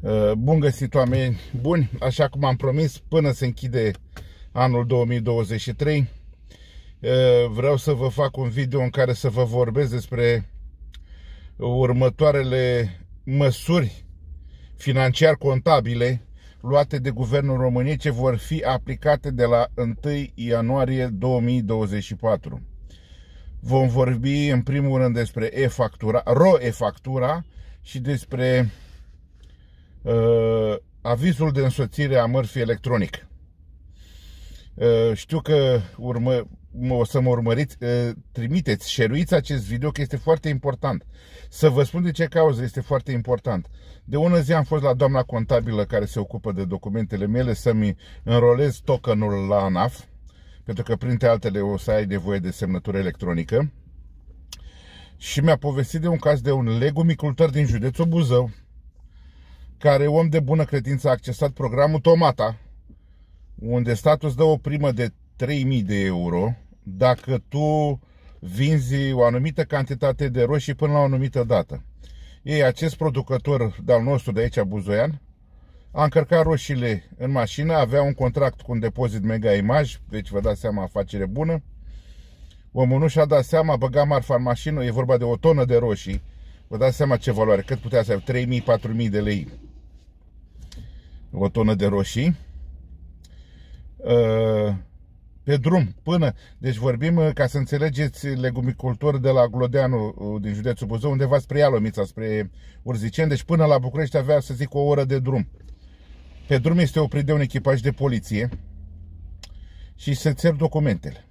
Uh, bun găsit oameni buni, așa cum am promis, până se închide anul 2023 uh, vreau să vă fac un video în care să vă vorbesc despre următoarele măsuri financiar-contabile luate de Guvernul României ce vor fi aplicate de la 1 ianuarie 2024. Vom vorbi în primul rând despre e-factura, ro-e-factura și despre uh, avizul de însoțire a mărfii electronic. Uh, știu că urmă, o să mă urmăriți, uh, trimiteți, șeruiți acest video că este foarte important. Să vă spun de ce cauză este foarte important. De ună zi am fost la doamna contabilă care se ocupă de documentele mele să-mi înrolez tokenul la ANAF, pentru că printre altele o să ai nevoie de semnătură electronică. Și mi-a povestit de un caz de un legumicultor din județul Buzău, care om de bună credință a accesat programul Tomata, unde statul îți dă o primă de 3000 de euro dacă tu vinzi o anumită cantitate de roșii până la o anumită dată. Ei, acest producător de-al nostru de aici, Buzoian, a încărcat roșiile în mașină, avea un contract cu un depozit mega imaj, deci vă dați seama, afacere bună. Omul nu și-a dat seama, a băgat marfa în mașină, e vorba de o tonă de roșii, vă dați seama ce valoare, cât putea să aibă, 3.000-4.000 de lei o tonă de roșii. Uh, pe drum, până, deci vorbim, uh, ca să înțelegeți, legumicultori de la Glodeanu, uh, din județul Buzău, undeva spre Ialomița, spre Urziceni, deci până la București avea, să zic, o oră de drum. Pe drum este oprit de un echipaj de poliție și se cer documentele.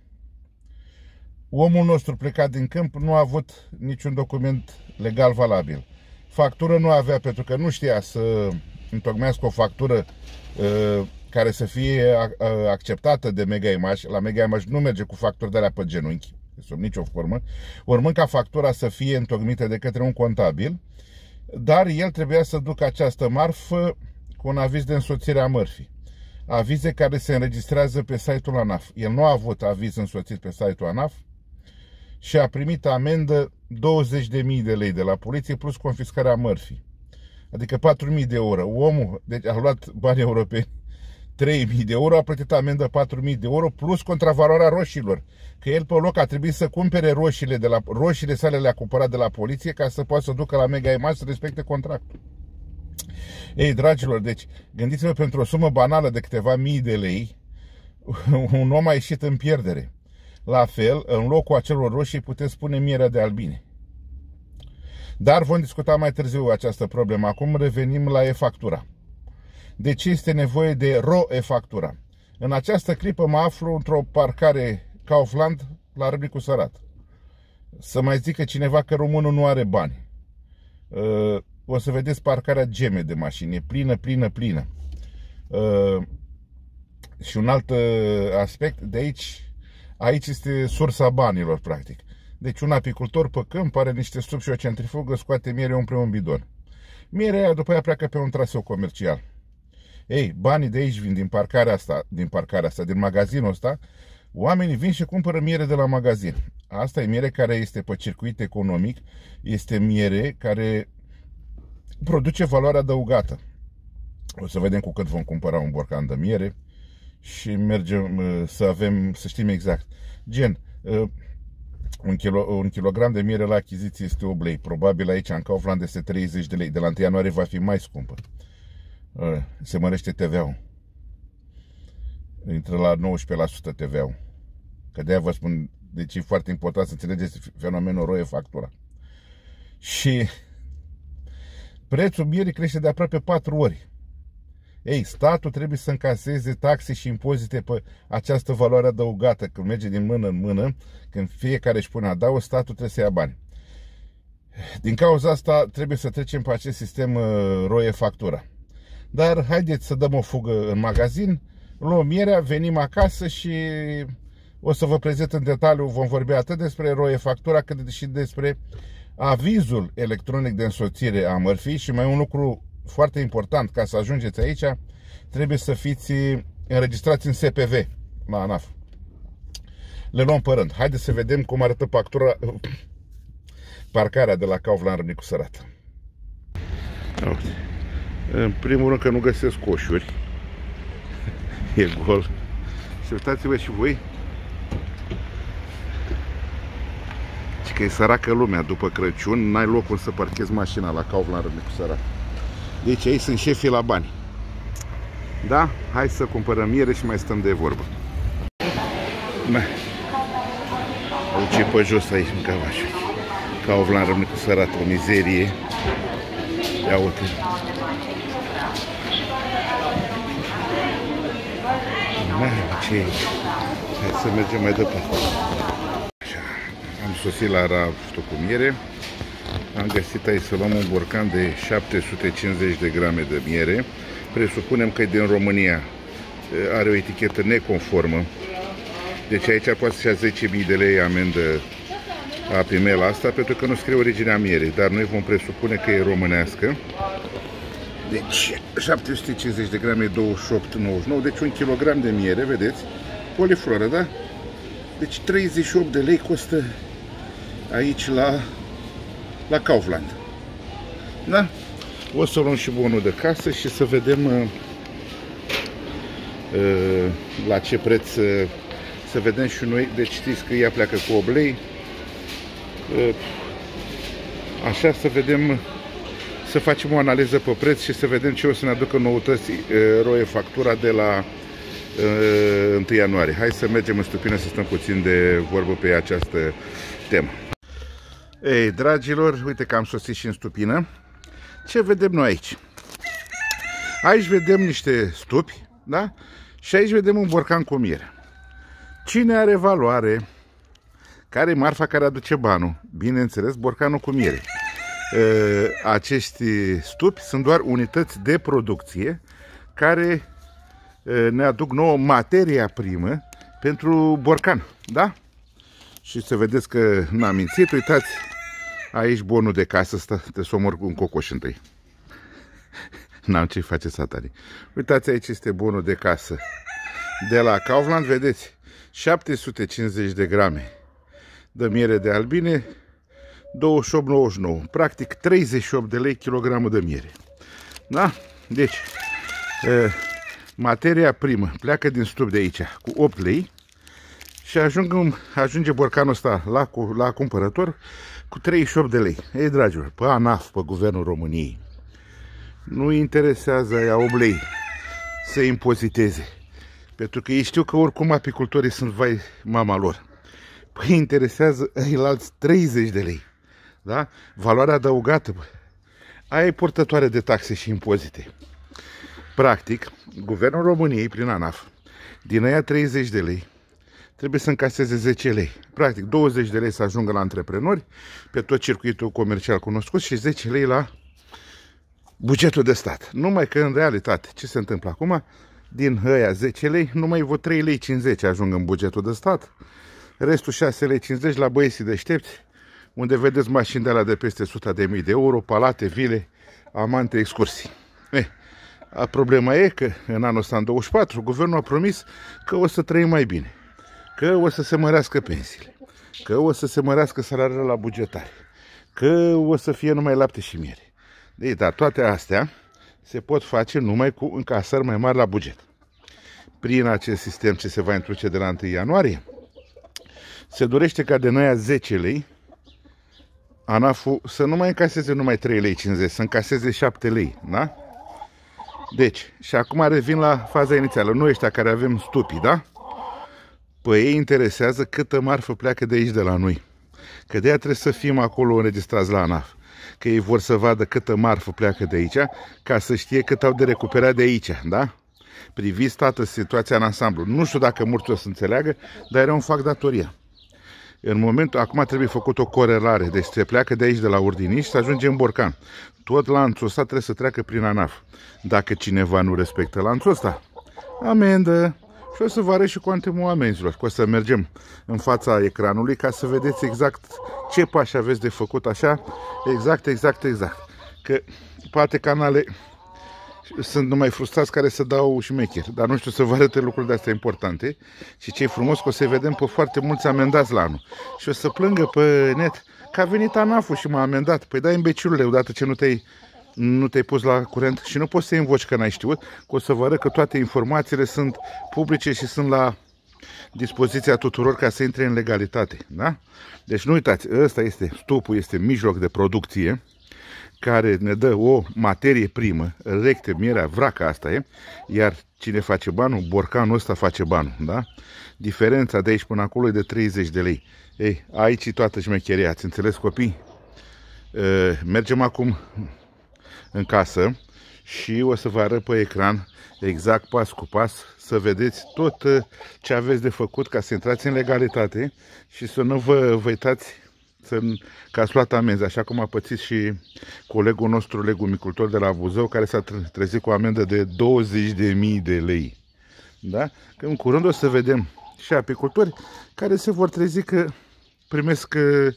Omul nostru plecat din câmp nu a avut niciun document legal valabil. Factură nu avea pentru că nu știa să întocmească o factură uh, care să fie uh, uh, acceptată de Mega Image. La Mega Image nu merge cu facturi de alea pe genunchi, sub nicio formă, urmând ca factura să fie întocmită de către un contabil, dar el trebuia să ducă această marfă cu un aviz de însoțire a mărfii. Avize care se înregistrează pe site-ul ANAF. El nu a avut aviz însoțit pe site-ul ANAF și a primit amendă 20.000 de lei de la poliție plus confiscarea mărfii. Adică 4.000 de euro. Omul deci, a luat bani europeni 3.000 de euro, a plătit amendă 4.000 de euro plus contravaloarea roșilor. Că el pe loc a trebuit să cumpere roșiile, de la, roșiile sale le-a cumpărat de la poliție ca să poată să ducă la Mega Image să respecte contractul. Ei, dragilor, deci gândiți-vă pentru o sumă banală de câteva mii de lei, un om a ieșit în pierdere. La fel, în locul acelor roșii puteți spune mierea de albine. Dar vom discuta mai târziu această problemă. Acum revenim la e-factura. De ce este nevoie de ro e-factura? În această clipă mă aflu într-o parcare Kaufland la Râbnicu Sărat. Să mai zică cineva că românul nu are bani. Uh, o să vedeți parcarea geme de mașini. E plină, plină, plină. Uh, și un alt uh, aspect de aici, aici este sursa banilor, practic. Deci un apicultor pe câmp are niște sub și o centrifugă, scoate miere, umple un bidon. Mierea aia după aia pleacă pe un traseu comercial. Ei, banii de aici vin din parcarea asta, din parcarea asta, din magazinul ăsta, oamenii vin și cumpără miere de la magazin. Asta e miere care este pe circuit economic, este miere care produce valoare adăugată. O să vedem cu cât vom cumpăra un borcan de miere și mergem uh, să avem, să știm exact. Gen, uh, un, kilo, un kilogram de miere la achiziție este 8 lei. Probabil aici, în Kaufland, este 30 de lei. De la 1 ianuarie va fi mai scumpă. Ă, se mărește TVA-ul. Intră la 19% TVA-ul. Că de-aia vă spun, deci e foarte important să înțelegeți fenomenul roie factura. Și prețul mierii crește de aproape 4 ori. Ei, statul trebuie să încaseze taxe și impozite pe această valoare adăugată. Când merge din mână în mână, când fiecare își pune adaugă, statul trebuie să ia bani. Din cauza asta trebuie să trecem pe acest sistem uh, roie factura. Dar haideți să dăm o fugă în magazin, luăm mierea, venim acasă și o să vă prezint în detaliu, vom vorbi atât despre roie factura, cât și despre avizul electronic de însoțire a mărfii și mai un lucru foarte important, ca să ajungeți aici, trebuie să fiți înregistrați în SPV la ANAF. Le luăm pe rând. Haideți să vedem cum arată pactura, parcarea de la Kaufland Râmnicu Sărată. În primul rând că nu găsesc coșuri. E gol. Și uitați-vă și voi. Și deci că e săracă lumea după Crăciun, n-ai locul să parchezi mașina la Kaufland Rănicu Sărat. Deci ei sunt șefii la bani. Da? Hai să cumpărăm miere și mai stăm de vorbă. Bă. Uite pe jos aici în Cavașul. Ca o vlan rămâne cu sărat, o mizerie. Ia uite. Bă, ce e? Hai să mergem mai departe. Așa. Am sosit la raft cu miere am găsit aici să luăm un borcan de 750 de grame de miere. Presupunem că e din România. Are o etichetă neconformă. Deci aici poate să 10.000 de lei amendă a primel asta, pentru că nu scrie originea mierei, dar noi vom presupune că e românească. Deci 750 de grame, 28,99, deci un kilogram de miere, vedeți? Polifloră, da? Deci 38 de lei costă aici la la Kaufland. Da? O să luăm și bunul de casă și să vedem uh, uh, la ce preț uh, să vedem și noi. Deci știți că ea pleacă cu oblei. Uh, așa să vedem uh, să facem o analiză pe preț și să vedem ce o să ne aducă noutăți uh, roie factura de la 1 ianuarie. Hai să mergem în stupină să stăm puțin de vorbă pe această temă. Ei, dragilor, uite că am sosit și în stupină. Ce vedem noi aici? Aici vedem niște stupi, da? Și aici vedem un borcan cu miere. Cine are valoare? Care e marfa care aduce banul? Bineînțeles, borcanul cu miere. Acești stupi sunt doar unități de producție care ne aduc nouă materia primă pentru borcan, da? și să vedeți că n-am mințit. Uitați, aici bonul de casă, stă, te să omor cu un cocoș întâi. N-am ce face satanii. Uitați, aici este bonul de casă. De la Kaufland, vedeți, 750 de grame de miere de albine, 28,99. Practic 38 de lei kilogramul de miere. Da? Deci, eh, materia primă pleacă din stup de aici cu 8 lei, și ajung, ajunge borcanul ăsta la, cu, la cumpărător cu 38 de lei. Ei, dragilor, pe ANAF, pe Guvernul României, nu interesează aia oblei lei să impoziteze. Pentru că ei știu că oricum apicultorii sunt vai mama lor. Păi interesează alți 30 de lei. Da? Valoarea adăugată. Aia e purtătoare de taxe și impozite. Practic, Guvernul României, prin ANAF, din aia 30 de lei, trebuie să încaseze 10 lei. Practic 20 de lei să ajungă la antreprenori pe tot circuitul comercial cunoscut și 10 lei la bugetul de stat. Numai că în realitate ce se întâmplă acum, din ăia 10 lei, numai vă 3 lei 50 ajung în bugetul de stat, restul 6 lei 50 la băieții deștepți, unde vedeți mașini de la de peste 100 de mii de euro, palate, vile, amante, excursii. Eh, problema e că în anul ăsta, în 24, guvernul a promis că o să trăim mai bine că o să se mărească pensiile, că o să se mărească salariile la bugetari, că o să fie numai lapte și miere. Deci, da, toate astea se pot face numai cu încasări mai mari la buget. Prin acest sistem ce se va introduce de la 1 ianuarie, se dorește ca de noi a 10 lei, ANAF-ul să nu mai încaseze numai 3 lei 50, să încaseze 7 lei, da? Deci, și acum revin la faza inițială. Noi ăștia care avem stupii, da? pe ei interesează câtă marfă pleacă de aici de la noi. Că de trebuie să fim acolo înregistrați la ANAF. Că ei vor să vadă câtă marfă pleacă de aici, ca să știe cât au de recuperat de aici, da? Priviți toată situația în ansamblu. Nu știu dacă mulți o să înțeleagă, dar era un fac datoria. În momentul, acum trebuie făcut o corelare, deci se pleacă de aici, de la Urdiniș, să ajunge în Borcan. Tot lanțul ăsta trebuie să treacă prin ANAF. Dacă cineva nu respectă lanțul ăsta, amendă! și o să vă arăt și cu antemul amenzilor. Și o să mergem în fața ecranului ca să vedeți exact ce pași aveți de făcut așa, exact, exact, exact. Că poate canale sunt numai frustrați care să dau și dar nu știu să vă arăt lucruri de astea importante și ce frumos că o să vedem pe foarte mulți amendați la anul și o să plângă pe net că a venit anaf și m-a amendat. Păi da, imbecilule, odată ce nu te-ai nu te-ai pus la curent și nu poți să i învoci că n-ai știut, că o să vă arăt că toate informațiile sunt publice și sunt la dispoziția tuturor ca să intre în legalitate. Da? Deci nu uitați, ăsta este stupul, este mijloc de producție care ne dă o materie primă, recte, mierea, vraca asta e, iar cine face banul, borcanul ăsta face banul, da? Diferența de aici până acolo e de 30 de lei. Ei, aici e toată șmecheria, ați înțeles copii? E, ă, mergem acum în casă și o să vă arăt pe ecran exact pas cu pas să vedeți tot uh, ce aveți de făcut ca să intrați în legalitate și să nu vă, vă uitați să, că ați luat amenzi, așa cum a pățit și colegul nostru legumicultor de la Buzău, care s-a trezit cu o amendă de 20.000 de lei. Da? Că în curând o să vedem și apicultori care se vor trezi că primesc uh,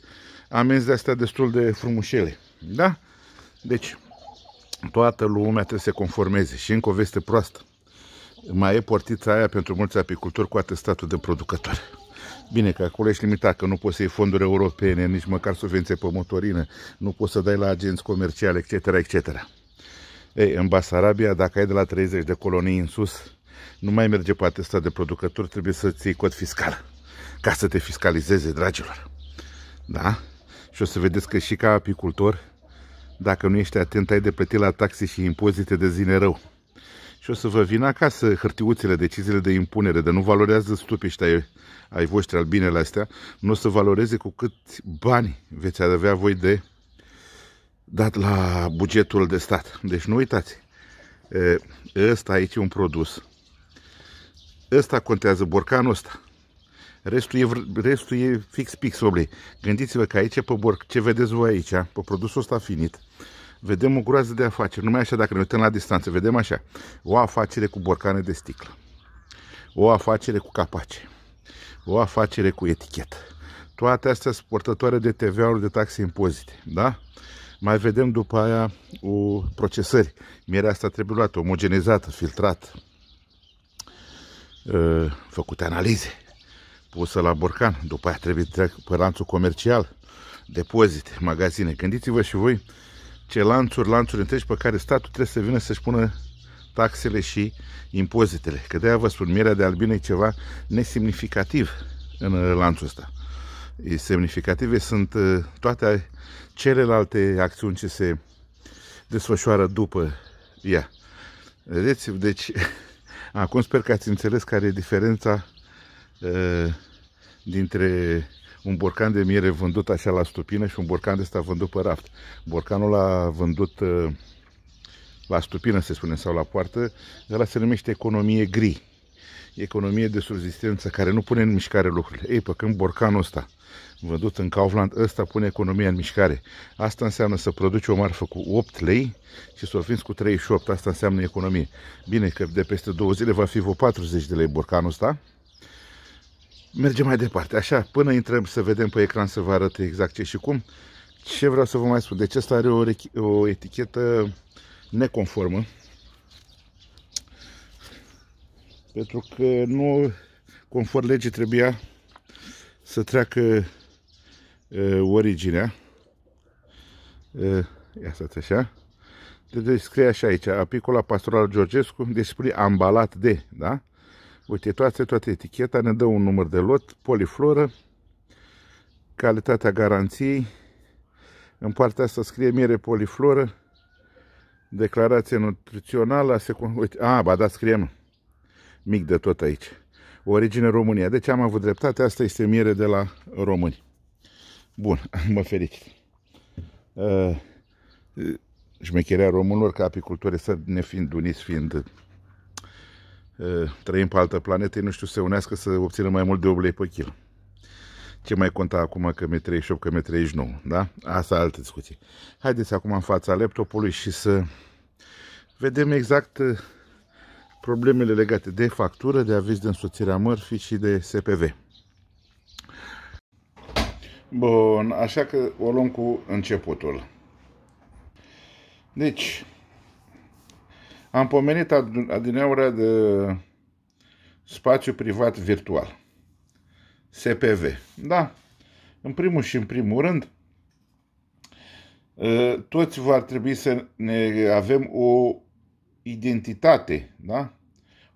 amenzi de astea destul de frumușele. Da? Deci, toată lumea trebuie să se conformeze. Și încă o veste proastă. Mai e portița aia pentru mulți apicultori cu atestatul de producător. Bine, că acolo ești limitat, că nu poți să iei fonduri europene, nici măcar subvenție pe motorină, nu poți să dai la agenți comerciale, etc., etc. Ei, în Basarabia, dacă ai de la 30 de colonii în sus, nu mai merge pe atestat de producător, trebuie să ții cod fiscal, ca să te fiscalizeze, dragilor. Da? Și o să vedeți că și ca apicultor dacă nu ești atent, ai de plătit la taxe și impozite de zile rău. Și o să vă vin acasă hârtiuțele, deciziile de impunere, de nu valorează stupiști ai, ai voștri albinele astea, nu o să valoreze cu cât bani veți avea voi de dat la bugetul de stat. Deci nu uitați, ăsta aici e un produs. Ăsta contează borcanul ăsta. Restul e, restul e fix pixoblei. Gândiți-vă că aici pe borc, ce vedeți voi aici, pe produsul ăsta finit, vedem o groază de afaceri. Numai așa dacă ne uităm la distanță, vedem așa. O afacere cu borcane de sticlă. O afacere cu capace. O afacere cu etichetă. Toate astea sunt portătoare de TVA-uri de taxe impozite. Da? Mai vedem după aia o procesări. Mierea asta trebuie luată, omogenizată, filtrată, uh, făcute analize, pusă la borcan, după aia trebuie trec pe lanțul comercial, depozite, magazine. Gândiți-vă și voi ce lanțuri, lanțuri întregi pe care statul trebuie să vină să-și pună taxele și impozitele. Că de-aia vă spun, mierea de albine e ceva nesemnificativ în uh, lanțul ăsta. Semnificative sunt uh, toate celelalte acțiuni ce se desfășoară după ea. Vedeți? Deci, acum sper că ați înțeles care e diferența uh, dintre un borcan de miere vândut așa la stupină și un borcan de ăsta vândut pe raft. Borcanul a vândut uh, la stupină, se spune, sau la poartă, ăla se numește economie gri. Economie de subsistență care nu pune în mișcare lucrurile. Ei, pe când borcanul ăsta, vândut în Kaufland, ăsta pune economia în mișcare. Asta înseamnă să produci o marfă cu 8 lei și să o vinzi cu 38. Asta înseamnă economie. Bine că de peste două zile va fi vreo 40 de lei borcanul ăsta, mergem mai departe. Așa, până intrăm să vedem pe ecran să vă arăt exact ce și cum. Ce vreau să vă mai spun? Deci asta are o, o etichetă neconformă. Pentru că nu, conform legii, trebuia să treacă uh, originea. Uh, ia să așa. Deci scrie așa aici, apicola pastoral Georgescu, deci spune ambalat de, da? Uite, toate, toată eticheta ne dă un număr de lot, polifloră, calitatea garanției. În partea asta scrie miere polifloră, declarație nutrițională, secund... uite, a, ba da, scrie mic de tot aici. Origine România. Deci am avut dreptate, asta este miere de la români. Bun, mă fericit. Uh, șmecherea românilor ca apicultori să ne fiind uniți, fiind Eh, trăim pe altă planetă, nu știu să se unească să obțină mai mult de 8 lei pe kil. Ce mai conta acum că mi 38, că mi 39, da? Asta e altă discuție. Haideți acum în fața laptopului și să vedem exact eh, problemele legate de factură, de aviz de a mărfii și de SPV. Bun, așa că o luăm cu începutul. Deci, am pomenit adineaură de spațiu privat virtual, SPV. Da, în primul și în primul rând, ă, toți va trebui să ne avem o identitate, da?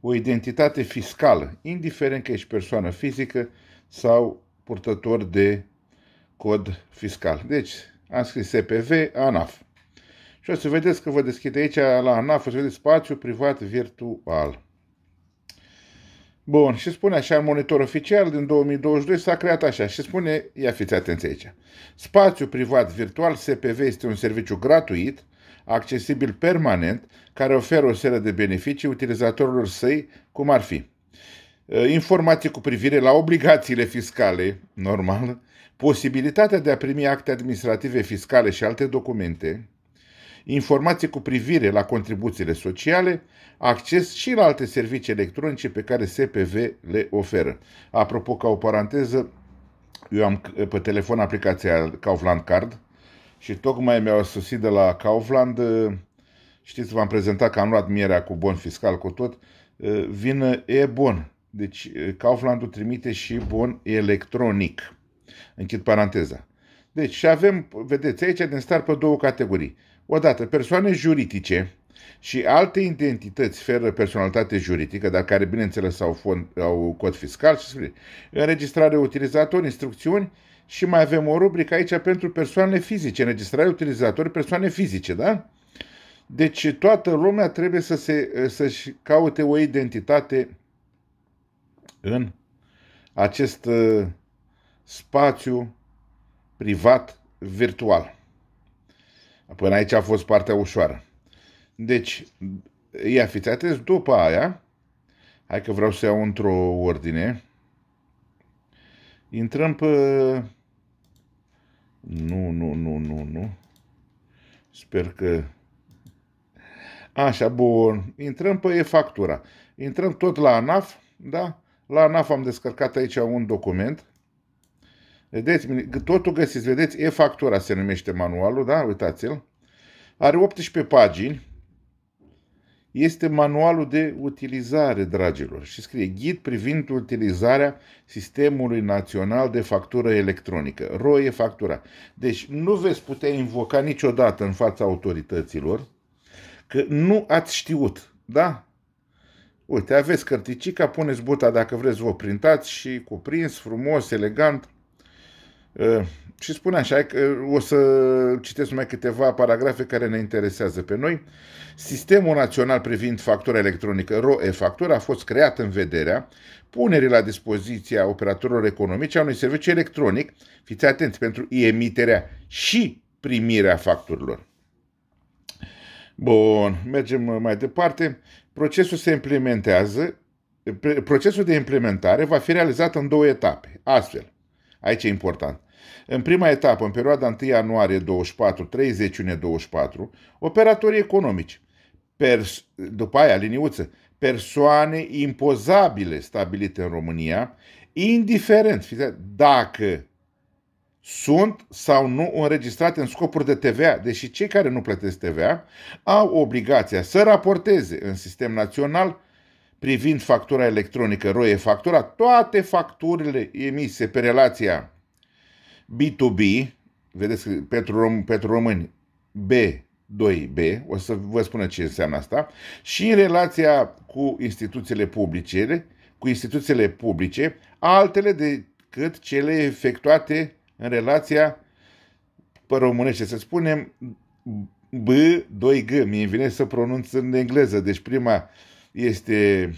O identitate fiscală, indiferent că ești persoană fizică sau purtător de cod fiscal. Deci, am scris SPV, ANAF. Și o să vedeți că vă deschid aici la ANAF, o să vedeți spațiu privat virtual. Bun, și spune așa, monitor oficial din 2022 s-a creat așa și spune, ia fiți atenți aici, spațiu privat virtual SPV este un serviciu gratuit, accesibil permanent, care oferă o serie de beneficii utilizatorilor săi, cum ar fi ă, informații cu privire la obligațiile fiscale, normal, posibilitatea de a primi acte administrative fiscale și alte documente, informații cu privire la contribuțiile sociale, acces și la alte servicii electronice pe care SPV le oferă. Apropo, ca o paranteză, eu am pe telefon aplicația Kaufland Card și tocmai mi-au sosit de la Kaufland, ă, știți, v-am prezentat că am luat mierea cu bon fiscal cu tot, ă, vin e-bon. Deci ă, Kaufland-ul trimite și bon electronic. Închid paranteza. Deci, și avem, vedeți, aici din start pe două categorii. Odată, persoane juridice și alte identități fără personalitate juridică, dar care, bineînțeles, au, fond, au cod fiscal și scrie, înregistrare utilizator, instrucțiuni și mai avem o rubrică aici pentru persoane fizice, înregistrare utilizator, persoane fizice, da? Deci toată lumea trebuie să se, să-și caute o identitate în acest uh, spațiu privat virtual. Până aici a fost partea ușoară. Deci, ia fiți atenți, după aia, hai că vreau să iau într-o ordine, intrăm pe... Nu, nu, nu, nu, nu. Sper că... Așa, bun. Intrăm pe e-factura. Intrăm tot la ANAF, da? La ANAF am descărcat aici un document Vedeți, totul găsiți, vedeți, e-factura se numește manualul, da? Uitați-l. Are 18 pagini. Este manualul de utilizare, dragilor, și scrie Ghid privind utilizarea Sistemului Național de Factură Electronică, Roie Factura. Deci nu veți putea invoca niciodată în fața autorităților că nu ați știut, da? Uite, aveți cărticica, puneți buta dacă vreți, vă printați și cuprins, frumos, elegant, și spune așa, o să citesc mai câteva paragrafe care ne interesează pe noi. Sistemul național privind factura electronică, ROE-factura, a fost creat în vederea punerii la dispoziția operatorilor economici a unui serviciu electronic, fiți atenți, pentru emiterea și primirea facturilor. Bun, mergem mai departe. Procesul se implementează, procesul de implementare va fi realizat în două etape. Astfel, Aici e important. În prima etapă, în perioada 1 ianuarie 24, 30 iunie 24, operatorii economici, pers- după aia liniuță, persoane impozabile stabilite în România, indiferent dacă sunt sau nu înregistrate în scopuri de TVA, deși cei care nu plătesc TVA au obligația să raporteze în sistem național privind factura electronică ROE factura, toate facturile emise pe relația B2B, vedeți că pentru, rom, pentru români B2B, o să vă spună ce înseamnă asta, și în relația cu instituțiile publice, cu instituțiile publice, altele decât cele efectuate în relația pe românește, să spunem B2G, mi-e vine să pronunț în engleză, deci prima uh, este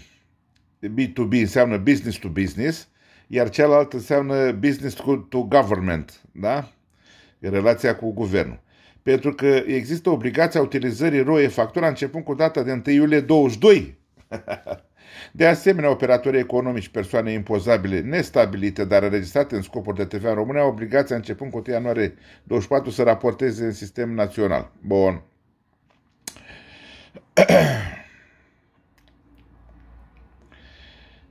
B2B, înseamnă business to business, iar cealaltă înseamnă business to government, da? Relația cu guvernul. Pentru că există obligația utilizării ROE factura începând cu data de 1 iulie 22. De asemenea, operatorii economici, persoane impozabile nestabilite, dar înregistrate în scopuri de TVA în România, au obligația începând cu 1 ianuarie 24 să raporteze în sistem național. Bun.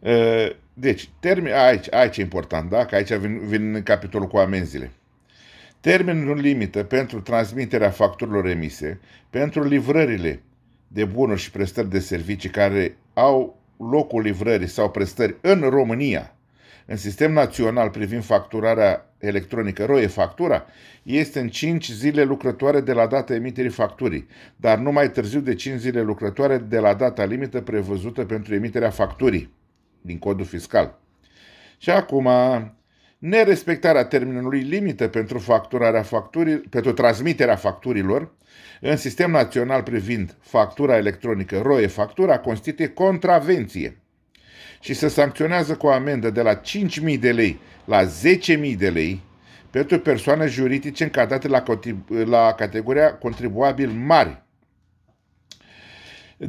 Eh, deci, termen, aici, aici e important, da? Că aici vin, vin capitolul cu amenziile. Termenul limită pentru transmiterea facturilor emise, pentru livrările de bunuri și prestări de servicii care au locul livrării sau prestări în România, în sistem național privind facturarea electronică, roie factura, este în 5 zile lucrătoare de la data emiterii facturii, dar nu mai târziu de 5 zile lucrătoare de la data limită prevăzută pentru emiterea facturii din codul fiscal. Și acum, nerespectarea termenului limită pentru, facturarea facturii, pentru transmiterea facturilor în sistem național privind factura electronică ROE factura constituie contravenție și se sancționează cu o amendă de la 5.000 de lei la 10.000 de lei pentru persoane juridice încadrate la, la categoria contribuabil mari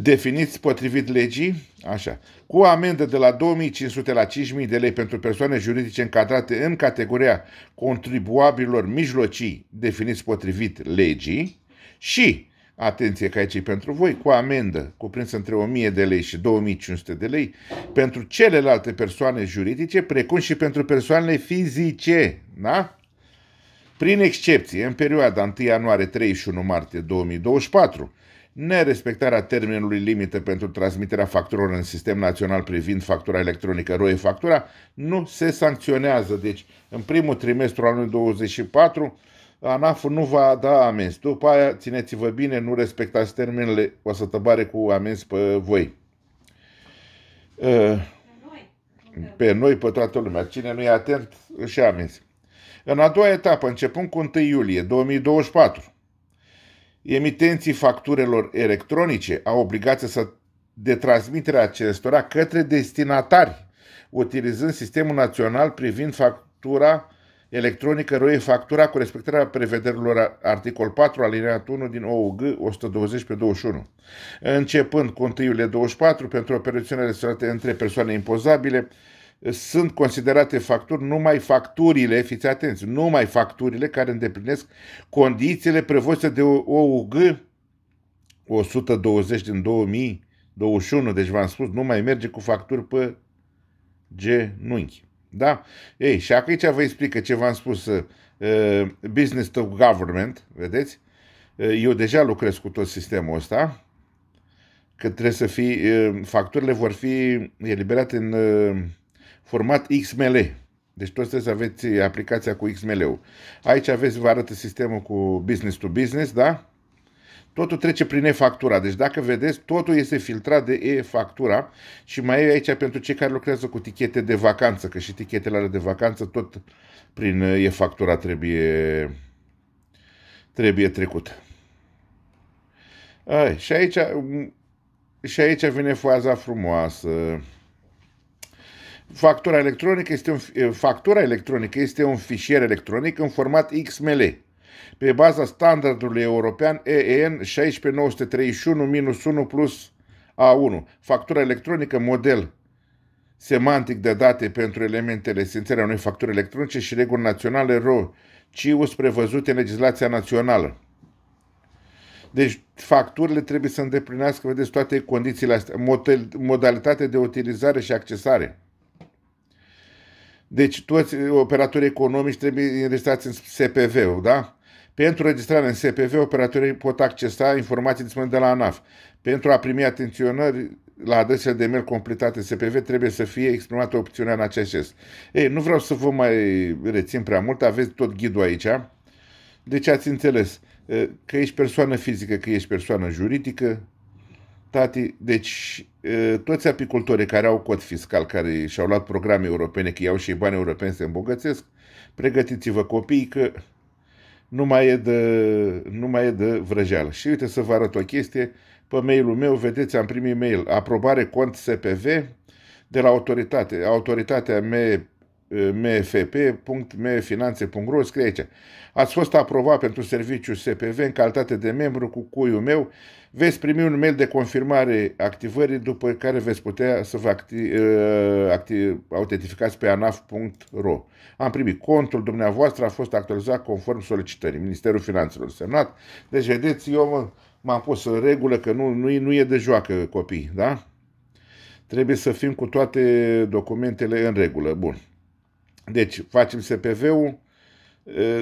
definiți potrivit legii, așa, cu amendă de la 2500 la 5000 de lei pentru persoane juridice încadrate în categoria contribuabililor mijlocii definiți potrivit legii și, atenție că aici e pentru voi, cu amendă cuprinsă între 1000 de lei și 2500 de lei pentru celelalte persoane juridice, precum și pentru persoanele fizice, da? Prin excepție, în perioada 1 ianuarie 31 martie 2024, nerespectarea termenului limită pentru transmiterea facturilor în sistem național privind factura electronică ROE factura nu se sancționează. Deci, în primul trimestru anului 24, ANAF nu va da amenzi. După aia, țineți-vă bine, nu respectați termenele, o să tăbare cu amenzi pe voi. Pe noi, pe, noi, pe toată lumea. Cine nu e atent, își amenzi. În a doua etapă, începând cu 1 iulie 2024, Emitenții facturelor electronice au obligația să de transmiterea acestora către destinatari, utilizând sistemul național privind factura electronică roie factura cu respectarea prevederilor articol 4 alineat 1 din OUG 120 pe 21. Începând cu 1 iulie 24 pentru operațiunile desfășurate între persoane impozabile, sunt considerate facturi numai facturile, fiți atenți, numai facturile care îndeplinesc condițiile prevăzute de OUG 120 din 2021, deci v-am spus, nu mai merge cu facturi pe genunchi. Da? Ei, și aici vă explică ce v-am spus, uh, business to government, vedeți? Uh, eu deja lucrez cu tot sistemul ăsta, că trebuie să fie uh, facturile vor fi eliberate în uh, format XML. Deci toți trebuie să aveți aplicația cu XML-ul. Aici aveți, vă arată sistemul cu business to business, da? Totul trece prin e-factura. Deci dacă vedeți, totul este filtrat de e-factura și mai e aici pentru cei care lucrează cu tichete de vacanță, că și tichetele alea de vacanță tot prin e-factura trebuie, trebuie trecut. Ai, și, aici, și aici vine faza frumoasă. Factura electronică este un, factura electronică este un fișier electronic în format XML pe baza standardului european EN 16931-1 plus A1. Factura electronică model semantic de date pentru elementele esențiale a unei facturi electronice și reguli naționale RO, CIUS prevăzute în legislația națională. Deci facturile trebuie să îndeplinească, vedeți, toate condițiile astea, modalitate de utilizare și accesare. Deci toți operatorii economici trebuie înregistrați în SPV-ul, da? Pentru registrare în SPV, operatorii pot accesa informații disponibile de la ANAF. Pentru a primi atenționări la adresele de mail completate SPV, trebuie să fie exprimată opțiunea în acest Ei, nu vreau să vă mai rețin prea mult, aveți tot ghidul aici. Deci ați înțeles eh, că ești persoană fizică, că ești persoană juridică, tati, deci Eh, toți apicultorii care au cod fiscal, care și-au luat programe europene, că iau și bani europeni se îmbogățesc, pregătiți-vă copiii că nu mai e de, nu mai e de vrăjeală. Și uite să vă arăt o chestie, pe mailul meu, vedeți, am primit mail, aprobare cont SPV de la autoritate, autoritatea mea mfp.mfinanțe.ro scrie aici Ați fost aprobat pentru serviciu SPV în calitate de membru cu cuiul meu. Veți primi un mail de confirmare activării după care veți putea să vă acti, uh, acti, autentificați pe anaf.ro Am primit contul dumneavoastră, a fost actualizat conform solicitării. Ministerul Finanțelor semnat. Deci, vedeți, eu m-am pus în regulă că nu, nu, nu e de joacă copii, da? Trebuie să fim cu toate documentele în regulă. Bun. Deci, facem SPV-ul,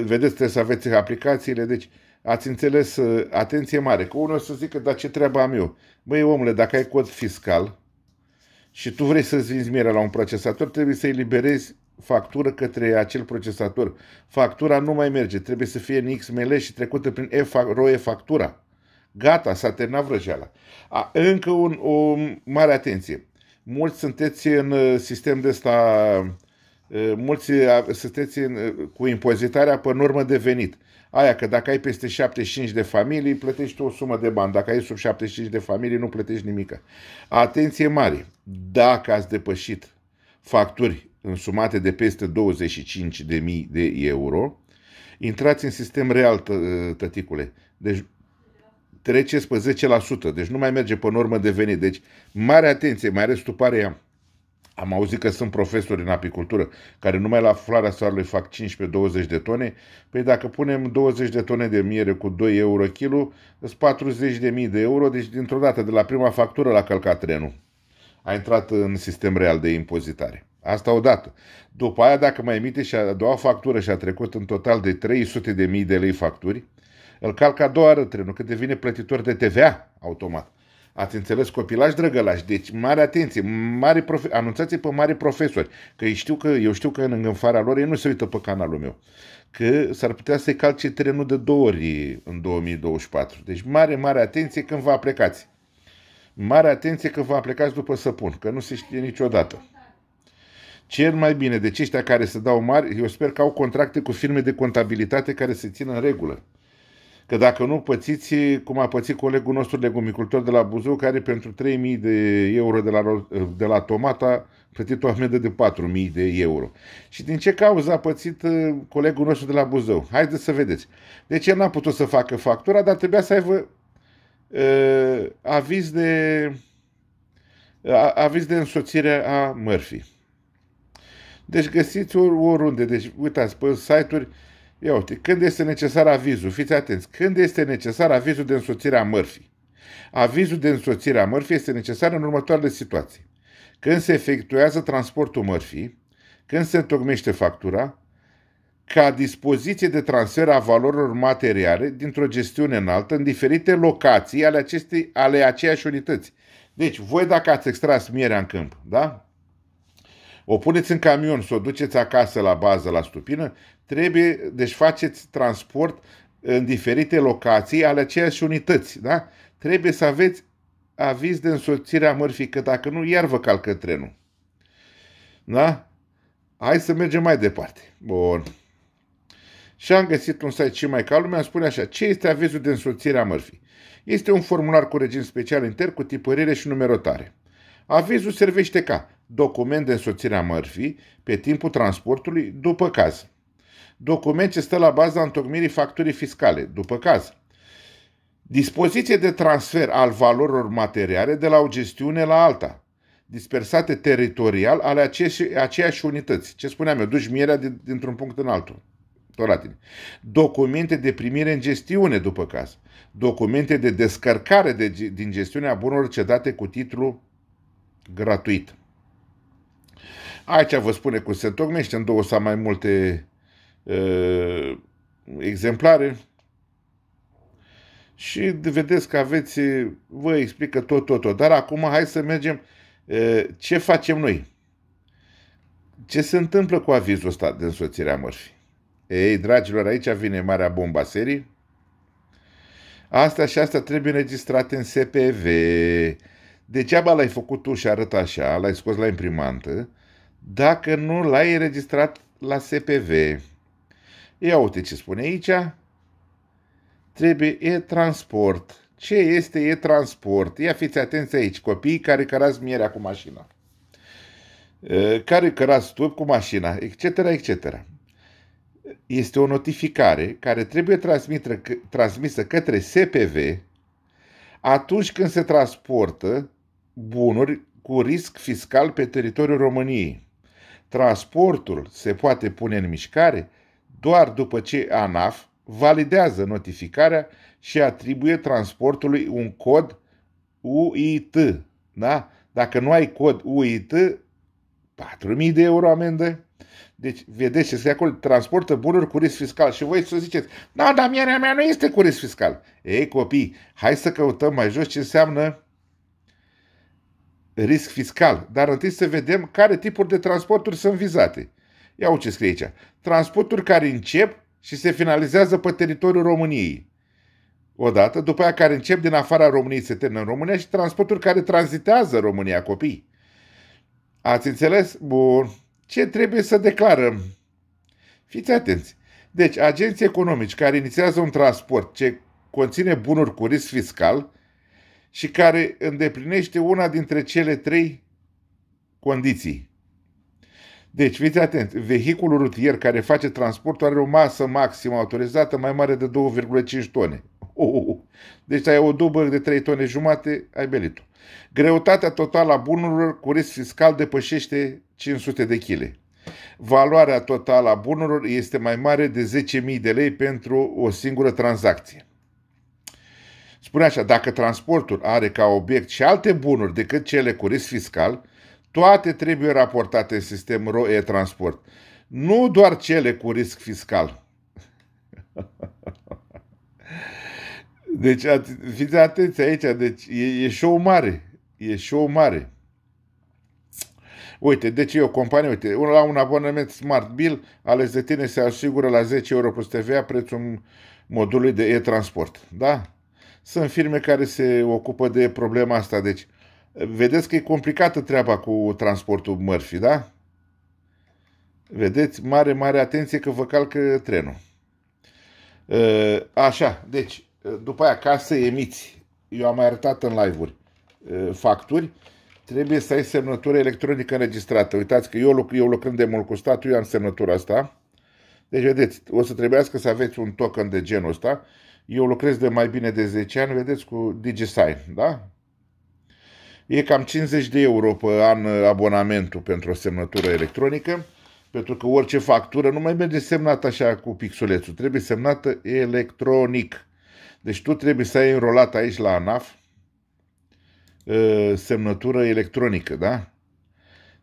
vedeți, trebuie să aveți aplicațiile, deci ați înțeles, atenție mare, că unul o să zică, dar ce treabă am eu? Băi, omule, dacă ai cod fiscal și tu vrei să-ți vinzi mierea la un procesator, trebuie să-i liberezi factură către acel procesator. Factura nu mai merge, trebuie să fie în XML și trecută prin ROE factura. Gata, s-a terminat vrăjeala. A, încă un, o mare atenție. Mulți sunteți în sistem de ăsta Eh, mulți eh, sunteți eh, cu impozitarea pe normă de venit. Aia că dacă ai peste 75 de familii, plătești o sumă de bani. Dacă ai sub 75 de familii, nu plătești nimic. Atenție mare! Dacă ați depășit facturi însumate de peste 25.000 de euro, intrați în sistem real, tăticule. Deci treceți pe 10%, deci nu mai merge pe normă de venit. Deci mare atenție, mai pare stuparea am auzit că sunt profesori în apicultură care numai la floarea soarelui fac 15-20 de tone. Păi dacă punem 20 de tone de miere cu 2 euro kilo, sunt 40 de mii de euro, deci dintr-o dată de la prima factură la călcat trenul. A intrat în sistem real de impozitare. Asta odată. După aia, dacă mai emite și a doua factură și a trecut în total de 300 de mii de lei facturi, îl calcă a doua oară trenul, că devine plătitor de TVA automat. Ați înțeles copilași drăgălași, deci mare atenție, mari profe- anunțați pe mari profesori, că ei știu că, eu știu că în îngânfarea lor ei nu se uită pe canalul meu, că s-ar putea să-i calce trenul de două ori în 2024. Deci mare, mare atenție când vă aplecați. Mare atenție când vă aplecați după săpun, că nu se știe niciodată. Cel mai bine, deci ăștia care se dau mari, eu sper că au contracte cu firme de contabilitate care se țină în regulă. Că dacă nu pățiți, cum a pățit colegul nostru legumicultor de la Buzău, care pentru 3.000 de euro de la, de la Tomata plătit o amendă de 4.000 de euro. Și din ce cauză a pățit uh, colegul nostru de la Buzău? Haideți să vedeți. Deci el n-a putut să facă factura, dar trebuia să aibă uh, aviz de uh, aviz de însoțire a mărfii. Deci găsiți or, oriunde. Deci, uitați, pe site-uri uh, Ia uite, când este necesar avizul, fiți atenți, când este necesar avizul de însoțire a mărfii? Avizul de însoțire a mărfii este necesar în următoarele situații. Când se efectuează transportul mărfii, când se întocmește factura, ca dispoziție de transfer a valorilor materiale dintr-o gestiune altă, în diferite locații ale, acestei, ale aceeași unități. Deci, voi dacă ați extras mierea în câmp, da? o puneți în camion, să o duceți acasă la bază, la stupină, trebuie, deci faceți transport în diferite locații ale aceeași unități, da? Trebuie să aveți aviz de însoțire a mărfii, că dacă nu, iar vă calcă trenul. Da? Hai să mergem mai departe. Bun. Și am găsit un site și mai calm, mi-a spune așa, ce este avizul de însoțire a mărfii? Este un formular cu regim special inter, cu tipărire și numerotare. Avizul servește ca document de însoțire a mărfii pe timpul transportului, după caz. Document ce stă la baza întocmirii facturii fiscale, după caz. Dispoziție de transfer al valorilor materiale de la o gestiune la alta, dispersate teritorial ale aceeași, unități. Ce spuneam eu, duci mierea dintr-un punct în altul. Tot la tine. Documente de primire în gestiune, după caz. Documente de descărcare de, din gestiunea bunurilor cedate cu titlu gratuit. Aici vă spune cum se tocmește, în două sau mai multe uh, exemplare. Și vedeți că aveți, vă explică tot, tot, tot. Dar acum hai să mergem uh, ce facem noi. Ce se întâmplă cu avizul ăsta de a mărfii? Ei, dragilor, aici vine marea bomba serii. Asta, și asta trebuie înregistrate în SPV. Degeaba l-ai făcut tu și arăt așa, l-ai scos la imprimantă dacă nu l-ai înregistrat la SPV. Ia uite ce spune aici. Trebuie e-transport. Ce este e-transport? Ia fiți atenți aici, copiii care cărați mierea cu mașina. Care cărați tub cu mașina, etc., etc. Este o notificare care trebuie transmisă către SPV atunci când se transportă bunuri cu risc fiscal pe teritoriul României. Transportul se poate pune în mișcare doar după ce ANAF validează notificarea și atribuie transportului un cod UIT. Da? Dacă nu ai cod UIT, 4.000 de euro amendă. Deci, vedeți ce scrie acolo, transportă bunuri cu risc fiscal. Și voi să ziceți, da, dar mierea mea nu este cu risc fiscal. Ei, copii, hai să căutăm mai jos ce înseamnă risc fiscal, dar întâi să vedem care tipuri de transporturi sunt vizate. Ia uite ce scrie aici. Transporturi care încep și se finalizează pe teritoriul României. Odată, după aia care încep din afara României se termină în România și transporturi care tranzitează România copii. Ați înțeles? Bun. Ce trebuie să declarăm? Fiți atenți. Deci, agenții economici care inițiază un transport ce conține bunuri cu risc fiscal și care îndeplinește una dintre cele trei condiții. Deci, fiți atent, vehiculul rutier care face transportul are o masă maximă autorizată mai mare de 2,5 tone. Oh, oh, oh. Deci ai o dubă de 3 tone jumate, ai belit -o. Greutatea totală a bunurilor cu risc fiscal depășește 500 de kg. Valoarea totală a bunurilor este mai mare de 10.000 de lei pentru o singură tranzacție. Spune așa, dacă transportul are ca obiect și alte bunuri decât cele cu risc fiscal, toate trebuie raportate în sistemul ROE Transport. Nu doar cele cu risc fiscal. Deci, fiți atenți aici, deci e, e show mare. E show mare. Uite, deci e o companie, uite, la un abonament Smart Bill ales de tine se asigură la 10 euro plus TVA prețul modului de e-transport. Da? sunt firme care se ocupă de problema asta. Deci, vedeți că e complicată treaba cu transportul mărfii, da? Vedeți, mare, mare atenție că vă calcă trenul. Așa, deci, după aia, ca să emiți, eu am mai arătat în live-uri facturi, trebuie să ai semnătură electronică înregistrată. Uitați că eu, eu lucrând de mult cu statul, eu am semnătura asta. Deci, vedeți, o să trebuiască să aveți un token de genul ăsta eu lucrez de mai bine de 10 ani, vedeți, cu DigiSign, da? E cam 50 de euro pe an uh, abonamentul pentru o semnătură electronică, pentru că orice factură nu mai merge semnată așa cu pixulețul, trebuie semnată electronic. Deci tu trebuie să ai înrolat aici la ANAF uh, semnătură electronică, da?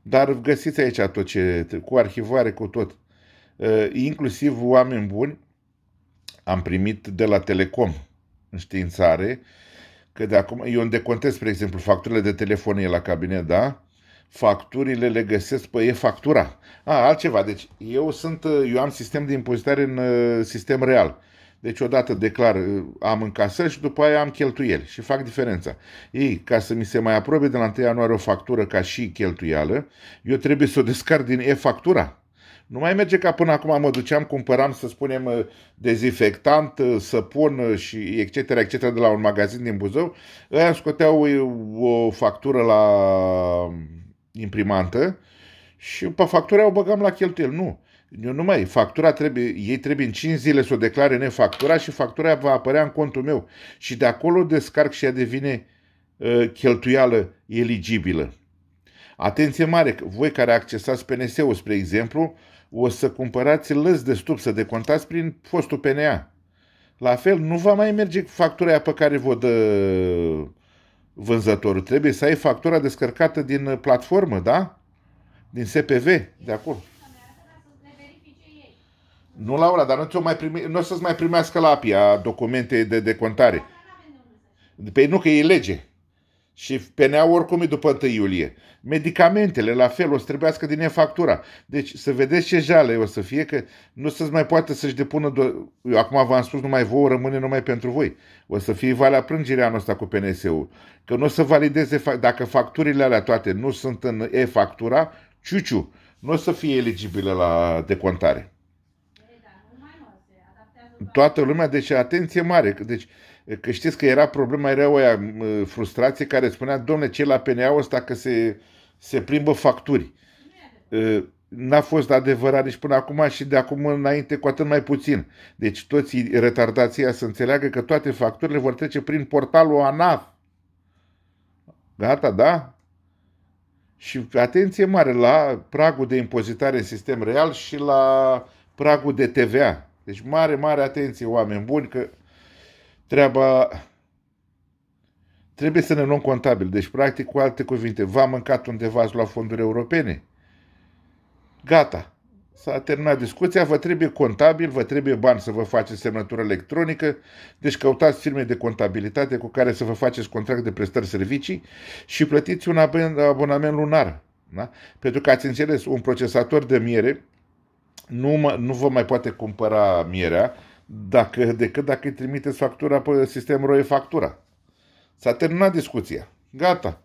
Dar găsiți aici tot ce, cu arhivare, cu tot. Uh, inclusiv oameni buni am primit de la Telecom înștiințare că de acum, eu îmi decontez, spre exemplu, facturile de telefonie la cabinet, da? Facturile le găsesc pe e-factura. A, altceva, deci eu sunt, eu am sistem de impozitare în uh, sistem real. Deci odată declar, uh, am încasă și după aia am cheltuieli și fac diferența. Ei, ca să mi se mai aprobe de la 1 ianuarie o factură ca și cheltuială, eu trebuie să o descarc din e-factura. Nu mai merge ca până acum mă duceam, cumpăram, să spunem, uh, dezinfectant, uh, săpun uh, și etc. etc. de la un magazin din Buzău. Ăia scoteau o factură la um, imprimantă și pe factura o băgam la cheltuieli. Nu. Eu nu mai, factura trebuie, ei trebuie în 5 zile să o declare nefactura și factura va apărea în contul meu. Și de acolo descarc și ea devine uh, cheltuială eligibilă. Atenție mare, voi care accesați PNS-ul, spre exemplu, o să cumpărați lăzi de stup să decontați prin fostul PNA. La fel, nu va mai merge factura pe care vă dă vânzătorul. Trebuie să ai factura descărcată din uh, platformă, da? Din SPV, de acolo. Nu, Laura, dar nu, ți-o mai primi, nu o să-ți mai primească la APIA documente de decontare. Păi nu, că e lege. Și penea oricum e după 1 iulie. Medicamentele, la fel, o să trebuiască din e-factura. Deci să vedeți ce jale o să fie, că nu se mai poate să-și depună... Do- Eu acum v-am spus, numai vouă rămâne numai pentru voi. O să fie valea prângerea anul ăsta cu PNS-ul. Că nu o să valideze... Fa- dacă facturile alea toate nu sunt în e-factura, ciuciu, nu o să fie eligibilă la decontare. Toată lumea, deci atenție mare. Deci, Că știți că era problema, era o frustrație care spunea, domne, ce la PNA-ul ăsta că se, se plimbă facturi. N-a fost adevărat nici până acum și de acum înainte cu atât mai puțin. Deci toți retardații să înțeleagă că toate facturile vor trece prin portalul ANAF. Gata, da? Și atenție mare la pragul de impozitare în sistem real și la pragul de TVA. Deci mare, mare atenție, oameni buni, că treaba... Trebuie să ne luăm contabil. Deci, practic, cu alte cuvinte, v-a mâncat undeva, ați luat fonduri europene? Gata. S-a terminat discuția, vă trebuie contabil, vă trebuie bani să vă faceți semnătură electronică, deci căutați firme de contabilitate cu care să vă faceți contract de prestări servicii și plătiți un abonament lunar. Da? Pentru că ați înțeles, un procesator de miere nu, mă, nu vă mai poate cumpăra mierea, dacă, decât dacă îi trimiteți factura pe sistemul ROE factura. S-a terminat discuția. Gata.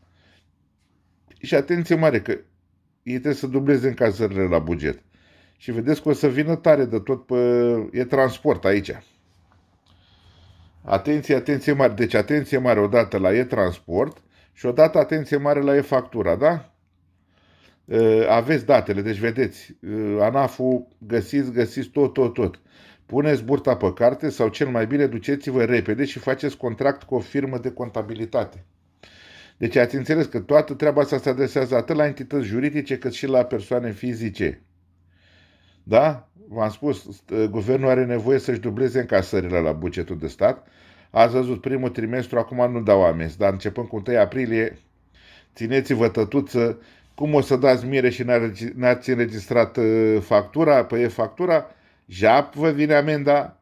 Și atenție mare că ei trebuie să dubleze încasările la buget. Și vedeți că o să vină tare de tot pe... e transport aici. Atenție, atenție mare. Deci atenție mare odată la e-transport și odată atenție mare la e-factura, da? Ă, aveți datele, deci vedeți. Ă, ANAF-ul găsiți, găsiți tot, tot, tot. Puneți burta pe carte sau cel mai bine duceți-vă repede și faceți contract cu o firmă de contabilitate. Deci ați înțeles că toată treaba asta se adresează atât la entități juridice cât și la persoane fizice. Da? V-am spus, guvernul are nevoie să-și dubleze încasările la bugetul de stat. Ați văzut primul trimestru, acum nu dau amenzi, dar începând cu 1 aprilie, țineți-vă tătuță, cum o să dați mire și n-ați înregistrat ă, factura, pe păi e factura, JAP vă vine amenda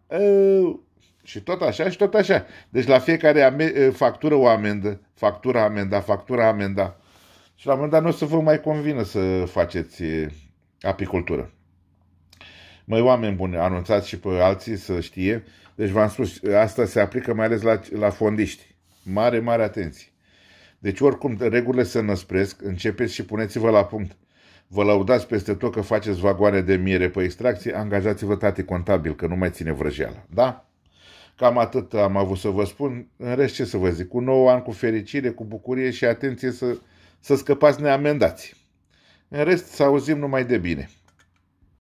și tot așa și tot așa. Deci la fiecare factură o amendă, factura amenda, factura amenda. Și la un moment dat nu o să vă mai convină să faceți apicultură. Măi, oameni buni, anunțați și pe alții să știe. Deci v-am spus, asta se aplică mai ales la, la fondiști. Mare, mare atenție. Deci oricum, regulile se năspresc, începeți și puneți-vă la punct. Vă laudați peste tot că faceți vagoane de miere pe extracție, angajați-vă tati contabil, că nu mai ține vrăjeală. Da? Cam atât am avut să vă spun. În rest, ce să vă zic? Cu nouă ani, cu fericire, cu bucurie și atenție să, să scăpați neamendați. În rest, să auzim numai de bine.